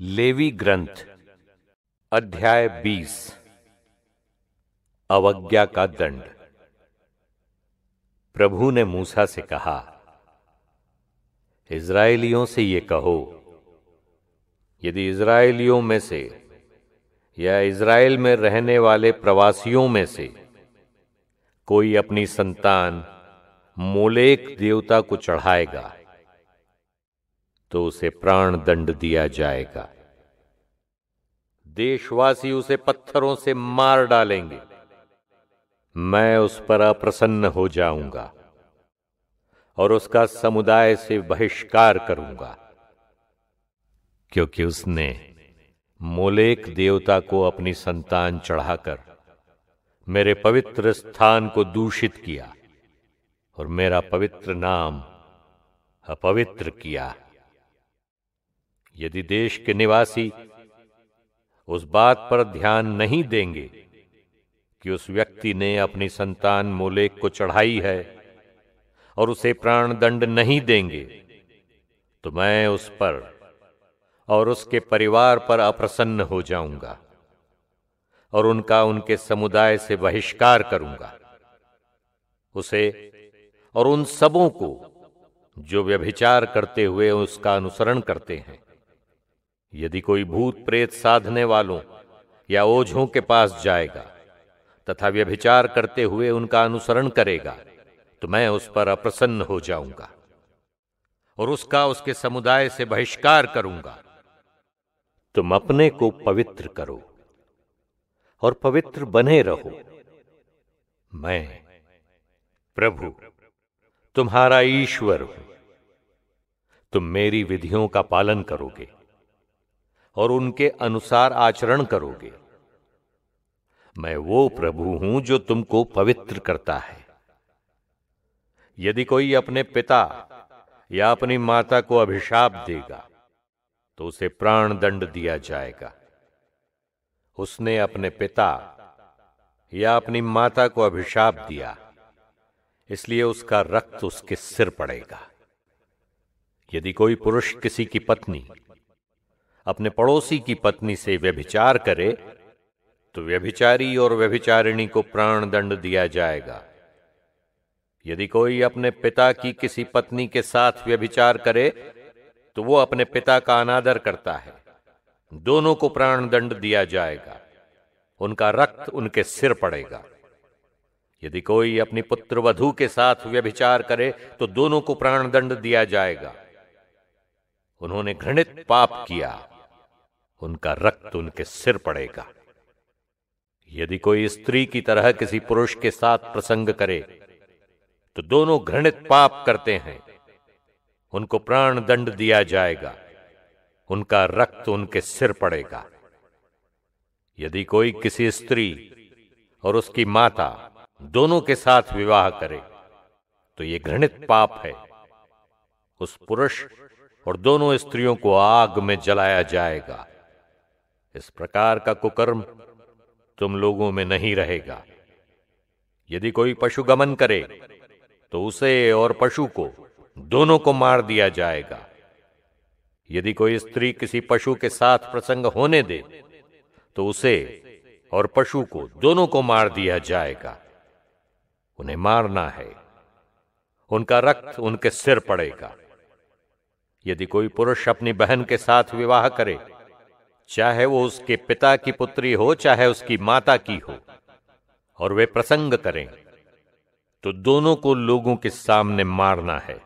levy ग्रंथ अध्याय 20 अवज्ञा का दंड प्रभु ने मूसा से कहा इज़राइलियों से ये कहो यदि इज़राइलियों में से या इज़राइल में रहने वाले प्रवासियों में से कोई अपनी संतान मोलेक देवता को चढ़ाएगा तो उसे प्राण दंड दिया जाएगा देशवासी उसे पत्थरों से मार डालेंगे मैं उस पर अप्रसन्न हो जाऊंगा और उसका समुदाय से बहिष्कार करूंगा क्योंकि उसने मोलेक देवता को अपनी संतान चढ़ाकर मेरे पवित्र स्थान को दूषित किया और मेरा पवित्र नाम अपवित्र किया यदि देश के निवासी उस बात पर ध्यान नहीं देंगे कि उस व्यक्ति ने अपनी संतान मोलेक को चढ़ाई है और उसे प्राण दंड नहीं देंगे तो मैं उस पर और उसके परिवार पर अप्रसन्न हो जाऊंगा और उनका उनके समुदाय से बहिष्कार करूंगा उसे और उन सबों को जो व्यभिचार करते हुए उसका अनुसरण करते हैं यदि कोई भूत प्रेत साधने वालों या ओझों के पास जाएगा तथा व्यभिचार करते हुए उनका अनुसरण करेगा तो मैं उस पर अप्रसन्न हो जाऊंगा और उसका उसके समुदाय से बहिष्कार करूंगा तुम अपने को पवित्र करो और पवित्र बने रहो मैं प्रभु तुम्हारा ईश्वर हूं तुम मेरी विधियों का पालन करोगे और उनके अनुसार आचरण करोगे मैं वो प्रभु हूं जो तुमको पवित्र करता है यदि कोई अपने पिता या अपनी माता को अभिशाप देगा तो उसे प्राण दंड दिया जाएगा उसने अपने पिता या अपनी माता को अभिशाप दिया इसलिए उसका रक्त उसके सिर पड़ेगा यदि कोई पुरुष किसी की पत्नी अपने पड़ोसी की पत्नी से व्यभिचार करे तो व्यभिचारी और व्यभिचारिणी को प्राण दंड दिया जाएगा यदि कोई अपने पिता की किसी पत्नी के साथ व्यभिचार करे तो वो अपने पिता का अनादर करता है दोनों को प्राण दंड दिया जाएगा उनका रक्त उनके सिर पड़ेगा यदि कोई अपनी पुत्र वधु के साथ व्यभिचार करे तो दोनों को प्राण दंड दिया जाएगा उन्होंने घृणित पाप किया उनका रक्त उनके सिर पड़ेगा यदि कोई स्त्री की तरह किसी पुरुष के साथ प्रसंग करे तो दोनों घृणित पाप करते हैं उनको प्राण दंड दिया जाएगा उनका रक्त उनके सिर पड़ेगा यदि कोई किसी स्त्री और उसकी माता दोनों के साथ विवाह करे तो ये घृणित पाप है उस पुरुष और दोनों स्त्रियों को आग में जलाया जाएगा इस प्रकार का कुकर्म तुम लोगों में नहीं रहेगा यदि कोई पशु गमन करे तो उसे और पशु को दोनों को मार दिया जाएगा यदि कोई स्त्री किसी पशु के साथ प्रसंग होने दे तो उसे और पशु को दोनों को मार दिया जाएगा उन्हें मारना है उनका रक्त उनके सिर पड़ेगा यदि कोई पुरुष अपनी बहन के साथ विवाह करे चाहे वो उसके पिता की पुत्री हो चाहे उसकी माता की हो और वे प्रसंग करें तो दोनों को लोगों के सामने मारना है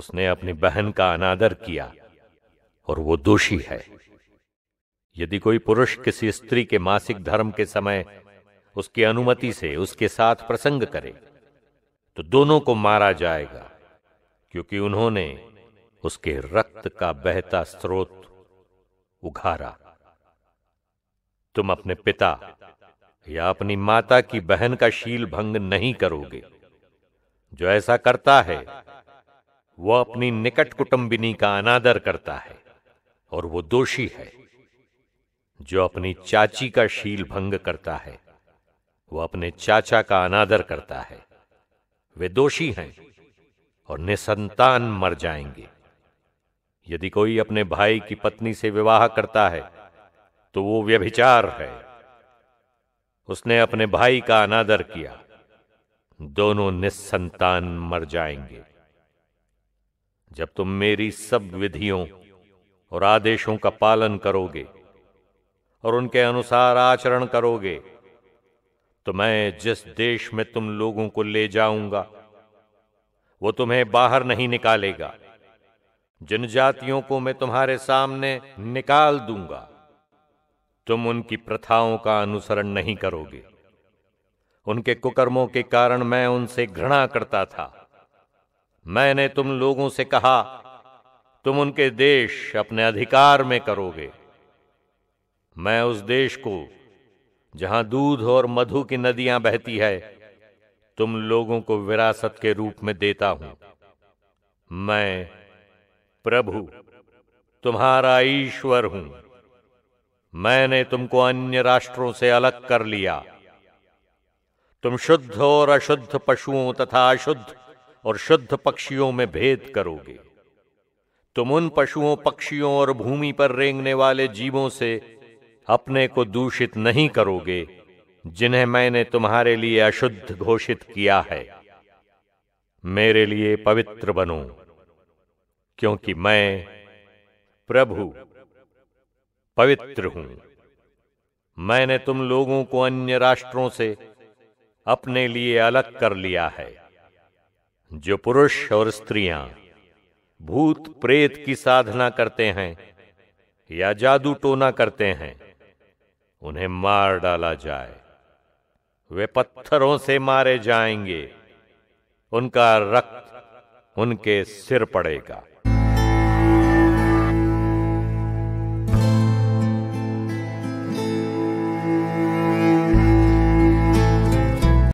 उसने अपनी बहन का अनादर किया और वो दोषी है यदि कोई पुरुष किसी स्त्री के मासिक धर्म के समय उसकी अनुमति से उसके साथ प्रसंग करे तो दोनों को मारा जाएगा क्योंकि उन्होंने उसके रक्त का बहता स्रोत उघारा तुम अपने पिता या अपनी माता की बहन का शील भंग नहीं करोगे जो ऐसा करता है वह अपनी निकट कुटुंबिनी का अनादर करता है और वो दोषी है जो अपनी चाची का शील भंग करता है वह अपने चाचा का अनादर करता है वे दोषी हैं और निसंतान मर जाएंगे यदि कोई अपने भाई की पत्नी से विवाह करता है तो वो व्यभिचार है उसने अपने भाई का अनादर किया दोनों निस्संतान मर जाएंगे जब तुम मेरी सब विधियों और आदेशों का पालन करोगे और उनके अनुसार आचरण करोगे तो मैं जिस देश में तुम लोगों को ले जाऊंगा वो तुम्हें बाहर नहीं निकालेगा जनजातियों को मैं तुम्हारे सामने निकाल दूंगा तुम उनकी प्रथाओं का अनुसरण नहीं करोगे उनके कुकर्मों के कारण मैं उनसे घृणा करता था मैंने तुम लोगों से कहा तुम उनके देश अपने अधिकार में करोगे मैं उस देश को जहां दूध और मधु की नदियां बहती है तुम लोगों को विरासत के रूप में देता हूं मैं प्रभु तुम्हारा ईश्वर हूं मैंने तुमको अन्य राष्ट्रों से अलग कर लिया तुम शुद्ध और अशुद्ध पशुओं तथा अशुद्ध और शुद्ध पक्षियों में भेद करोगे तुम उन पशुओं पक्षियों और भूमि पर रेंगने वाले जीवों से अपने को दूषित नहीं करोगे जिन्हें मैंने तुम्हारे लिए अशुद्ध घोषित किया है मेरे लिए पवित्र बनो क्योंकि मैं प्रभु पवित्र हूं मैंने तुम लोगों को अन्य राष्ट्रों से अपने लिए अलग कर लिया है जो पुरुष और स्त्रियां भूत प्रेत की साधना करते हैं या जादू टोना करते हैं उन्हें मार डाला जाए वे पत्थरों से मारे जाएंगे उनका रक्त उनके सिर पड़ेगा